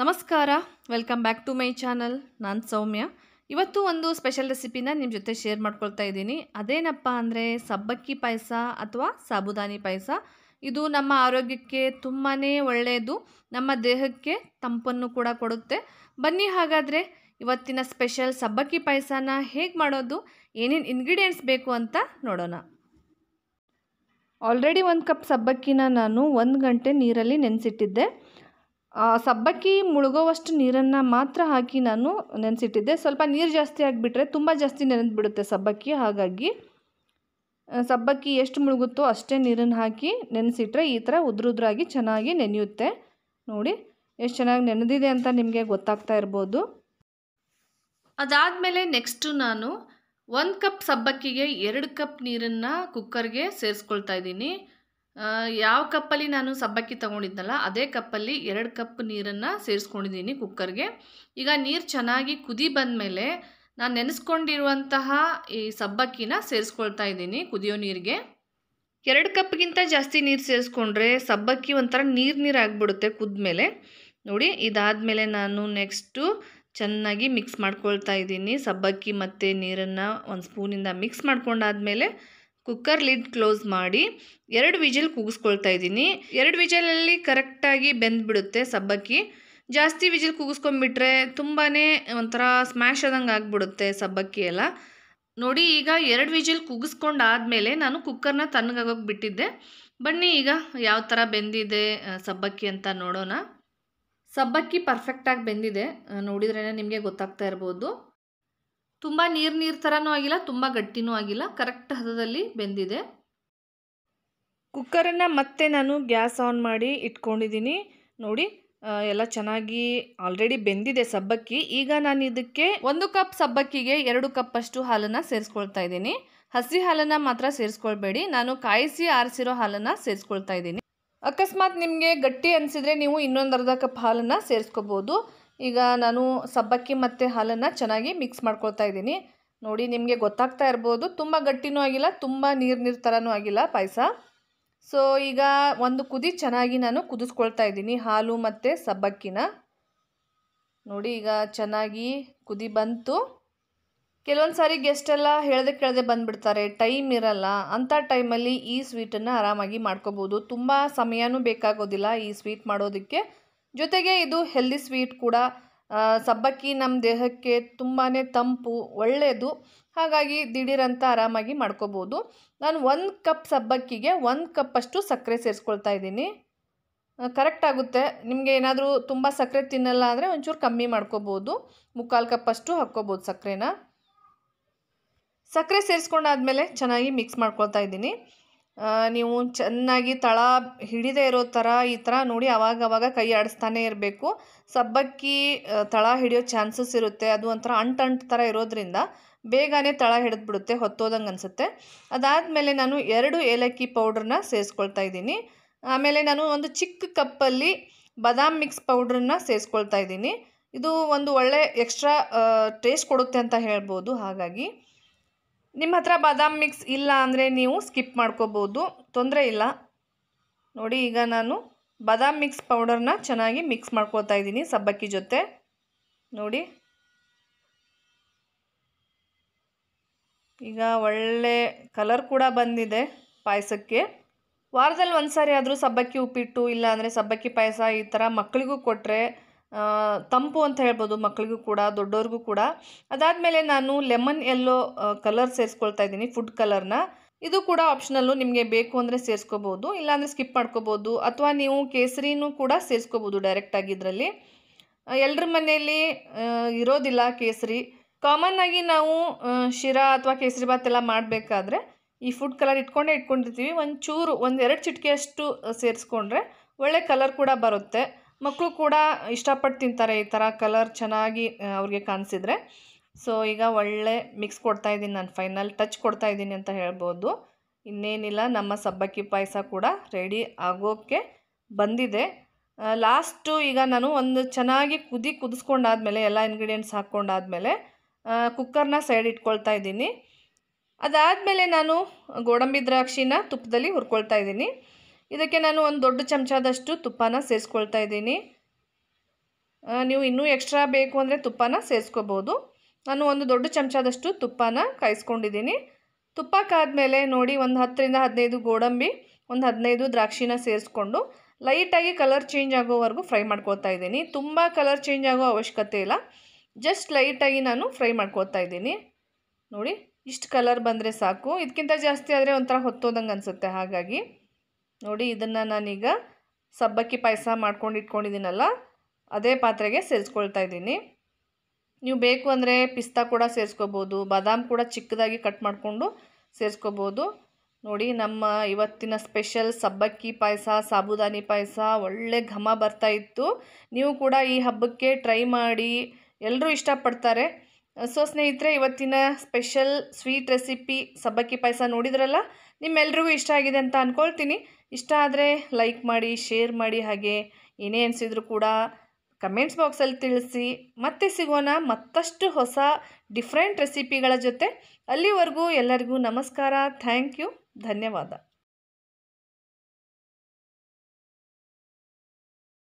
ನಮಸ್ಕಾರ welcome back to my channel ನಾನು ಸೌಮ್ಯ ಇವತ್ತು ಒಂದು ಸ್ಪೆಷಲ್ ರೆಸಿಪಿನ ನಿಮ್ಮ ಜೊತೆ ಶೇರ್ ಮಾಡ್ಕೊಳ್ತಾ ಇದ್ದೀನಿ ಅದೇನಪ್ಪ ಅಂದರೆ ಸಬ್ಬಕ್ಕಿ ಪಾಯಸ ಅಥವಾ ಸಾಬುದಾನಿ ಪಾಯಸ ಇದು ನಮ್ಮ ಆರೋಗ್ಯಕ್ಕೆ ತುಂಬಾ ಒಳ್ಳೆಯದು ನಮ್ಮ ದೇಹಕ್ಕೆ ತಂಪನ್ನು ಕೂಡ ಕೊಡುತ್ತೆ ಬನ್ನಿ ಹಾಗಾದರೆ ಇವತ್ತಿನ ಸ್ಪೆಷಲ್ ಸಬ್ಬಕ್ಕಿ ಪಾಯಸನ ಹೇಗೆ ಮಾಡೋದು ಏನೇನು ಇನ್ಗ್ರೀಡಿಯೆಂಟ್ಸ್ ಬೇಕು ಅಂತ ನೋಡೋಣ ಆಲ್ರೆಡಿ ಒಂದು ಕಪ್ ಸಬ್ಬಕ್ಕಿನ ನಾನು ಒಂದು ಗಂಟೆ ನೀರಲ್ಲಿ ನೆನೆಸಿಟ್ಟಿದ್ದೆ ಸಬ್ಬಕ್ಕಿ ಮುಳುಗೋವಷ್ಟು ನೀರನ್ನು ಮಾತ್ರ ಹಾಕಿ ನಾನು ನೆನೆಸಿಟ್ಟಿದ್ದೆ ಸ್ವಲ್ಪ ನೀರು ಜಾಸ್ತಿ ಆಗಿಬಿಟ್ರೆ ತುಂಬ ಜಾಸ್ತಿ ನೆನೆದು ಬಿಡುತ್ತೆ ಸಬ್ಬಕ್ಕಿ ಹಾಗಾಗಿ ಸಬ್ಬಕ್ಕಿ ಎಷ್ಟು ಮುಳುಗುತ್ತೋ ಅಷ್ಟೇ ನೀರನ್ನು ಹಾಕಿ ನೆನೆಸಿಟ್ರೆ ಈ ಥರ ಉದ್ರುದ್ರಾಗಿ ಚೆನ್ನಾಗಿ ನೆನೆಯುತ್ತೆ ನೋಡಿ ಎಷ್ಟು ಚೆನ್ನಾಗಿ ನೆನೆದಿದೆ ಅಂತ ನಿಮಗೆ ಗೊತ್ತಾಗ್ತಾ ಇರ್ಬೋದು ಅದಾದಮೇಲೆ ನೆಕ್ಸ್ಟು ನಾನು ಒಂದು ಕಪ್ ಸಬ್ಬಕ್ಕಿಗೆ ಎರಡು ಕಪ್ ನೀರನ್ನು ಕುಕ್ಕರ್ಗೆ ಸೇರಿಸ್ಕೊಳ್ತಾ ಇದ್ದೀನಿ ಯಾವ ಕಪ್ಪಲ್ಲಿ ನಾನು ಸಬ್ಬಕ್ಕಿ ತೊಗೊಂಡಿದ್ದಲ್ಲ ಅದೇ ಕಪ್ಪಲ್ಲಿ ಎರಡು ಕಪ್ ನೀರನ್ನು ಸೇರಿಸ್ಕೊಂಡಿದ್ದೀನಿ ಕುಕ್ಕರ್ಗೆ ಈಗ ನೀರು ಚೆನ್ನಾಗಿ ಕುದಿ ಬಂದಮೇಲೆ ನಾನು ನೆನೆಸ್ಕೊಂಡಿರುವಂತಹ ಈ ಸಬ್ಬಕ್ಕಿನ ಸೇರಿಸ್ಕೊಳ್ತಾ ಇದ್ದೀನಿ ಕುದಿಯೋ ನೀರಿಗೆ ಎರಡು ಕಪ್ಗಿಂತ ಜಾಸ್ತಿ ನೀರು ಸೇರಿಸ್ಕೊಂಡ್ರೆ ಸಬ್ಬಕ್ಕಿ ಒಂಥರ ನೀರು ನೀರು ಆಗಿಬಿಡುತ್ತೆ ಕುದ್ಮೇಲೆ ನೋಡಿ ಮೇಲೆ ನಾನು ನೆಕ್ಸ್ಟು ಚೆನ್ನಾಗಿ ಮಿಕ್ಸ್ ಮಾಡ್ಕೊಳ್ತಾ ಇದ್ದೀನಿ ಸಬ್ಬಕ್ಕಿ ಮತ್ತು ನೀರನ್ನು ಒಂದು ಸ್ಪೂನಿಂದ ಮಿಕ್ಸ್ ಮೇಲೆ ಕುಕ್ಕರ್ ಲಿಡ್ ಕ್ಲೋಸ್ ಮಾಡಿ ಎರಡು ವಿಜಿಲ್ ಕೂಗಿಸ್ಕೊಳ್ತಾ ಇದ್ದೀನಿ ಎರಡು ವಿಜಲಲ್ಲಿ ಕರೆಕ್ಟಾಗಿ ಬೆಂದ್ಬಿಡುತ್ತೆ ಸಬ್ಬಕ್ಕಿ ಜಾಸ್ತಿ ವಿಜಿಲ್ ಕೂಗಿಸ್ಕೊಂಡ್ಬಿಟ್ರೆ ತುಂಬಾ ಒಂಥರ ಸ್ಮ್ಯಾಶ್ ಆದಂಗೆ ಆಗಿಬಿಡುತ್ತೆ ಸಬ್ಬಕ್ಕಿ ಎಲ್ಲ ನೋಡಿ ಈಗ ಎರಡು ವಿಜಿಲ್ ಮೇಲೆ ನಾನು ಕುಕ್ಕರ್ನ ತಣ್ಣಗಾಗೋಕೆ ಬಿಟ್ಟಿದ್ದೆ ಬನ್ನಿ ಈಗ ಯಾವ ಥರ ಬೆಂದಿದೆ ಸಬ್ಬಕ್ಕಿ ಅಂತ ನೋಡೋಣ ಸಬ್ಬಕ್ಕಿ ಪರ್ಫೆಕ್ಟಾಗಿ ಬೆಂದಿದೆ ನೋಡಿದ್ರೇ ನಿಮಗೆ ಗೊತ್ತಾಗ್ತಾ ಇರ್ಬೋದು ತುಂಬ ನೀರು ನೀರು ಥರನೂ ಆಗಿಲ್ಲ ತುಂಬ ಗಟ್ಟಿನೂ ಆಗಿಲ್ಲ ಕರೆಕ್ಟ್ ಹದದಲ್ಲಿ ಬೆಂದಿದೆ ಕುಕ್ಕರನ್ನು ಮತ್ತೆ ನಾನು ಗ್ಯಾಸ್ ಆನ್ ಮಾಡಿ ಇಟ್ಕೊಂಡಿದ್ದೀನಿ ನೋಡಿ ಎಲ್ಲ ಚೆನ್ನಾಗಿ ಆಲ್ರೆಡಿ ಬೆಂದಿದೆ ಸಬ್ಬಕ್ಕಿ ಈಗ ನಾನು ಇದಕ್ಕೆ ಒಂದು ಕಪ್ ಸಬ್ಬಕ್ಕಿಗೆ ಎರಡು ಕಪ್ಪಷ್ಟು ಹಾಲನ್ನು ಸೇರಿಸ್ಕೊಳ್ತಾ ಇದ್ದೀನಿ ಹಸಿ ಹಾಲನ್ನು ಮಾತ್ರ ಸೇರಿಸ್ಕೊಳ್ಬೇಡಿ ನಾನು ಕಾಯಿಸಿ ಆರಿಸಿರೋ ಹಾಲನ್ನು ಸೇರಿಸ್ಕೊಳ್ತಾ ಇದ್ದೀನಿ ಅಕಸ್ಮಾತ್ ನಿಮಗೆ ಗಟ್ಟಿ ಅನಿಸಿದರೆ ನೀವು ಇನ್ನೊಂದು ಅರ್ಧ ಕಪ್ ಹಾಲನ್ನು ಸೇರಿಸ್ಕೋಬೋದು ಈಗ ನಾನು ಸಬ್ಬಕ್ಕಿ ಮತ್ತು ಹಾಲನ್ನು ಚೆನ್ನಾಗಿ ಮಿಕ್ಸ್ ಮಾಡ್ಕೊಳ್ತಾ ಇದ್ದೀನಿ ನೋಡಿ ನಿಮಗೆ ಗೊತ್ತಾಗ್ತಾ ಇರ್ಬೋದು ತುಂಬ ಗಟ್ಟಿನೂ ಆಗಿಲ್ಲ ತುಂಬ ನೀರು ನೀರು ಥರನೂ ಆಗಿಲ್ಲ ಪಾಯಸ ಸೊ ಈಗ ಒಂದು ಕುದಿ ಚೆನ್ನಾಗಿ ನಾನು ಕುದಿಸ್ಕೊಳ್ತಾ ಇದ್ದೀನಿ ಹಾಲು ಮತ್ತು ಸಬ್ಬಕ್ಕಿನ ನೋಡಿ ಈಗ ಚೆನ್ನಾಗಿ ಕುದಿ ಬಂತು ಕೆಲವೊಂದು ಸಾರಿ ಗೆಸ್ಟೆಲ್ಲ ಹೇಳದೆ ಕೇಳದೆ ಬಂದುಬಿಡ್ತಾರೆ ಟೈಮ್ ಇರಲ್ಲ ಅಂಥ ಟೈಮಲ್ಲಿ ಈ ಸ್ವೀಟನ್ನು ಆರಾಮಾಗಿ ಮಾಡ್ಕೋಬೋದು ತುಂಬ ಸಮಯನೂ ಬೇಕಾಗೋದಿಲ್ಲ ಈ ಸ್ವೀಟ್ ಮಾಡೋದಕ್ಕೆ ಜೊತೆಗೆ ಇದು ಹೆಲ್ದಿ ಸ್ವೀಟ್ ಕೂಡ ಸಬ್ಬಕ್ಕಿ ನಮ್ಮ ದೇಹಕ್ಕೆ ತುಂಬಾ ತಂಪು ಒಳ್ಳೆಯದು ಹಾಗಾಗಿ ದಿಢೀರಂತ ಆರಾಮಾಗಿ ಮಾಡ್ಕೋಬೋದು ನಾನು ಒಂದು ಕಪ್ ಸಬ್ಬಕ್ಕಿಗೆ ಒಂದು ಕಪ್ಪಷ್ಟು ಸಕ್ಕರೆ ಸೇರಿಸ್ಕೊಳ್ತಾ ಇದ್ದೀನಿ ಕರೆಕ್ಟ್ ಆಗುತ್ತೆ ನಿಮಗೆ ಏನಾದರೂ ತುಂಬ ಸಕ್ಕರೆ ತಿನ್ನಲ್ಲ ಅಂದರೆ ಒಂಚೂರು ಕಮ್ಮಿ ಮಾಡ್ಕೋಬೋದು ಮುಕ್ಕಾಲು ಕಪ್ಪಷ್ಟು ಹಾಕ್ಕೋಬೋದು ಸಕ್ಕರೆನ ಸಕ್ಕರೆ ಸೇರಿಸ್ಕೊಂಡಾದಮೇಲೆ ಚೆನ್ನಾಗಿ ಮಿಕ್ಸ್ ಮಾಡ್ಕೊಳ್ತಾ ಇದ್ದೀನಿ ನೀವು ಚೆನ್ನಾಗಿ ತಳ ಹಿಡಿದೇ ಇರೋ ಥರ ಈ ಥರ ನೋಡಿ ಅವಾಗವಾಗ ಕೈ ಆಡಿಸ್ತಾನೆ ಇರಬೇಕು ಸಬ್ಬಕ್ಕಿ ತಳ ಹಿಡಿಯೋ ಚಾನ್ಸಸ್ ಇರುತ್ತೆ ಅದು ಒಂಥರ ಅಂಟು ಅಂಟು ಥರ ಇರೋದ್ರಿಂದ ಬೇಗನೆ ತಳ ಹಿಡಿದ್ಬಿಡುತ್ತೆ ಹೊತ್ತೋದಂಗೆ ಅನಿಸುತ್ತೆ ಅದಾದಮೇಲೆ ನಾನು ಎರಡು ಏಲಕ್ಕಿ ಪೌಡ್ರನ್ನ ಸೇರಿಸ್ಕೊಳ್ತಾ ಇದ್ದೀನಿ ಆಮೇಲೆ ನಾನು ಒಂದು ಚಿಕ್ಕ ಕಪ್ಪಲ್ಲಿ ಬಾದಾಮ್ ಮಿಕ್ಸ್ ಪೌಡ್ರನ್ನ ಸೇರಿಸ್ಕೊಳ್ತಾ ಇದ್ದೀನಿ ಇದು ಒಂದು ಒಳ್ಳೆ ಎಕ್ಸ್ಟ್ರಾ ಟೇಸ್ಟ್ ಕೊಡುತ್ತೆ ಅಂತ ಹೇಳ್ಬೋದು ಹಾಗಾಗಿ ನಿಮ್ಮ ಹತ್ರ ಬಾದಾಮ್ ಮಿಕ್ಸ್ ಇಲ್ಲ ಅಂದರೆ ನೀವು ಸ್ಕಿಪ್ ಮಾಡ್ಕೋಬೋದು ತೊಂದರೆ ಇಲ್ಲ ನೋಡಿ ಈಗ ನಾನು ಬಾದಾಮ್ ಮಿಕ್ಸ್ ಪೌಡರ್ನ ಚೆನ್ನಾಗಿ ಮಿಕ್ಸ್ ಮಾಡ್ಕೋತಾ ಇದ್ದೀನಿ ಸಬ್ಬಕ್ಕಿ ಜೊತೆ ನೋಡಿ ಈಗ ಒಳ್ಳೆ ಕಲರ್ ಕೂಡ ಬಂದಿದೆ ಪಾಯಸಕ್ಕೆ ವಾರದಲ್ಲಿ ಒಂದು ಸಾರಿ ಆದರೂ ಸಬ್ಬಕ್ಕಿ ಉಪ್ಪಿಟ್ಟು ಇಲ್ಲ ಅಂದರೆ ಸಬ್ಬಕ್ಕಿ ಪಾಯಸ ಈ ಥರ ಮಕ್ಕಳಿಗೂ ಕೊಟ್ಟರೆ ತಂಪು ಅಂತ ಹೇಳ್ಬೋದು ಮಕ್ಕಳಿಗೂ ಕೂಡ ದೊಡ್ಡವ್ರಿಗೂ ಕೂಡ ಅದಾದಮೇಲೆ ನಾನು ಲೆಮನ್ ಎಲ್ಲೋ ಕಲರ್ ಸೇರಿಸ್ಕೊಳ್ತಾ ಇದ್ದೀನಿ ಫುಡ್ ಕಲರ್ನ ಇದು ಕೂಡ ಆಪ್ಷನಲ್ಲು ನಿಮಗೆ ಬೇಕು ಅಂದರೆ ಸೇರಿಸ್ಕೋಬೋದು ಇಲ್ಲಾಂದರೆ ಸ್ಕಿಪ್ ಮಾಡ್ಕೋಬೋದು ಅಥವಾ ನೀವು ಕೇಸರಿನೂ ಕೂಡ ಸೇರಿಸ್ಕೋಬೋದು ಡೈರೆಕ್ಟಾಗಿ ಇದರಲ್ಲಿ ಎಲ್ಲರ ಮನೆಯಲ್ಲಿ ಇರೋದಿಲ್ಲ ಕೇಸರಿ ಕಾಮನ್ ಆಗಿ ನಾವು ಶಿರಾ ಅಥವಾ ಕೇಸರಿ ಭಾತ್ ಎಲ್ಲ ಮಾಡಬೇಕಾದ್ರೆ ಈ ಫುಡ್ ಕಲರ್ ಇಟ್ಕೊಂಡೇ ಇಟ್ಕೊಂಡಿರ್ತೀವಿ ಒಂದು ಚೂರು ಒಂದು ಎರಡು ಚಿಟಿಕೆಯಷ್ಟು ಸೇರಿಸ್ಕೊಂಡ್ರೆ ಒಳ್ಳೆ ಕಲರ್ ಕೂಡ ಬರುತ್ತೆ ಮಕ್ಕಳು ಕೂಡ ಇಷ್ಟಪಟ್ಟು ತಿಂತಾರೆ ಈ ಥರ ಕಲರ್ ಚೆನ್ನಾಗಿ ಅವ್ರಿಗೆ ಕಾಣಿಸಿದ್ರೆ ಸೊ ಈಗ ಒಳ್ಳೆ ಮಿಕ್ಸ್ ಕೊಡ್ತಾ ಇದ್ದೀನಿ ನಾನು ಫೈನಲ್ ಟಚ್ ಕೊಡ್ತಾ ಇದ್ದೀನಿ ಅಂತ ಹೇಳ್ಬೋದು ಇನ್ನೇನಿಲ್ಲ ನಮ್ಮ ಸಬ್ಬಕ್ಕಿ ಪಾಯಸ ಕೂಡ ರೆಡಿ ಆಗೋಕ್ಕೆ ಬಂದಿದೆ ಲಾಸ್ಟು ಈಗ ನಾನು ಒಂದು ಚೆನ್ನಾಗಿ ಕುದಿ ಕುದಿಸ್ಕೊಂಡಾದ್ಮೇಲೆ ಎಲ್ಲ ಇಂಗ್ರೀಡಿಯೆಂಟ್ಸ್ ಹಾಕ್ಕೊಂಡಾದ್ಮೇಲೆ ಕುಕ್ಕರ್ನ ಸೈಡ್ ಇಟ್ಕೊಳ್ತಾ ಇದ್ದೀನಿ ಅದಾದಮೇಲೆ ನಾನು ಗೋಡಂಬಿ ದ್ರಾಕ್ಷಿನ ತುಪ್ಪದಲ್ಲಿ ಹುರ್ಕೊಳ್ತಾ ಇದ್ದೀನಿ ಇದಕ್ಕೆ ನಾನು ಒಂದು ದೊಡ್ಡ ಚಮಚದಷ್ಟು ತುಪ್ಪನ ಸೇರಿಸ್ಕೊಳ್ತಾ ಇದ್ದೀನಿ ನೀವು ಇನ್ನೂ ಎಕ್ಸ್ಟ್ರಾ ಬೇಕು ಅಂದರೆ ತುಪ್ಪನ ಸೇರಿಸ್ಕೋಬೋದು ನಾನು ಒಂದು ದೊಡ್ಡ ಚಮಚದಷ್ಟು ತುಪ್ಪನ ಕಾಯಿಸ್ಕೊಂಡಿದ್ದೀನಿ ತುಪ್ಪ ಕಾದ್ಮೇಲೆ ನೋಡಿ ಒಂದು ಹತ್ತರಿಂದ ಹದಿನೈದು ಗೋಡಂಬಿ ಒಂದು ಹದಿನೈದು ದ್ರಾಕ್ಷಿನ ಸೇರಿಸ್ಕೊಂಡು ಲೈಟಾಗಿ ಕಲರ್ ಚೇಂಜ್ ಆಗೋವರೆಗೂ ಫ್ರೈ ಮಾಡ್ಕೊತಾ ಇದ್ದೀನಿ ತುಂಬ ಕಲರ್ ಚೇಂಜ್ ಆಗೋ ಅವಶ್ಯಕತೆ ಇಲ್ಲ ಜಸ್ಟ್ ಲೈಟಾಗಿ ನಾನು ಫ್ರೈ ಮಾಡ್ಕೊತಾ ಇದ್ದೀನಿ ನೋಡಿ ಇಷ್ಟು ಕಲರ್ ಬಂದರೆ ಸಾಕು ಇದಕ್ಕಿಂತ ಜಾಸ್ತಿ ಆದರೆ ಒಂಥರ ಹೊತ್ತೋದಂಗೆ ಅನಿಸುತ್ತೆ ಹಾಗಾಗಿ ನೋಡಿ ಇದನ್ನು ನಾನೀಗ ಸಬ್ಬಕ್ಕಿ ಪಾಯಸ ಮಾಡ್ಕೊಂಡು ಇಟ್ಕೊಂಡಿದ್ದೀನಲ್ಲ ಅದೇ ಪಾತ್ರೆಗೆ ಸೇರಿಸ್ಕೊಳ್ತಾ ಇದ್ದೀನಿ ನೀವು ಬೇಕು ಅಂದರೆ ಪಿಸ್ತಾ ಕೂಡ ಸೇರಿಸ್ಕೋಬೋದು ಬಾದಾಮ್ ಕೂಡ ಚಿಕ್ಕದಾಗಿ ಕಟ್ ಮಾಡಿಕೊಂಡು ಸೇರಿಸ್ಕೋಬೋದು ನೋಡಿ ನಮ್ಮ ಇವತ್ತಿನ ಸ್ಪೆಷಲ್ ಸಬ್ಬಕ್ಕಿ ಪಾಯಸ ಸಾಬುದಾನಿ ಪಾಯಸ ಒಳ್ಳೆ ಘಮ ಬರ್ತಾ ಇತ್ತು ನೀವು ಕೂಡ ಈ ಹಬ್ಬಕ್ಕೆ ಟ್ರೈ ಮಾಡಿ ಎಲ್ಲರೂ ಇಷ್ಟಪಡ್ತಾರೆ ಸೊ ಸ್ನೇಹಿತರೆ ಇವತ್ತಿನ ಸ್ಪೆಷಲ್ ಸ್ವೀಟ್ ರೆಸಿಪಿ ಸಬ್ಬಕ್ಕಿ ಪಾಯಸ ನೋಡಿದ್ರಲ್ಲ ನಿಮ್ಮೆಲ್ರಿಗೂ ಇಷ್ಟ ಆಗಿದೆ ಅಂತ ಅಂದ್ಕೊಳ್ತೀನಿ ಇಷ್ಟ ಆದರೆ ಲೈಕ್ ಮಾಡಿ ಶೇರ್ ಮಾಡಿ ಹಾಗೆ ಏನೇ ಅನಿಸಿದ್ರು ಕೂಡ ಕಮೆಂಟ್ಸ್ ಬಾಕ್ಸಲ್ಲಿ ತಿಳಿಸಿ ಮತ್ತೆ ಸಿಗೋಣ ಮತ್ತಷ್ಟು ಹೊಸ ಡಿಫ್ರೆಂಟ್ ರೆಸಿಪಿಗಳ ಜೊತೆ ಅಲ್ಲಿವರೆಗೂ ಎಲ್ಲರಿಗೂ ನಮಸ್ಕಾರ ಥ್ಯಾಂಕ್ ಯು ಧನ್ಯವಾದ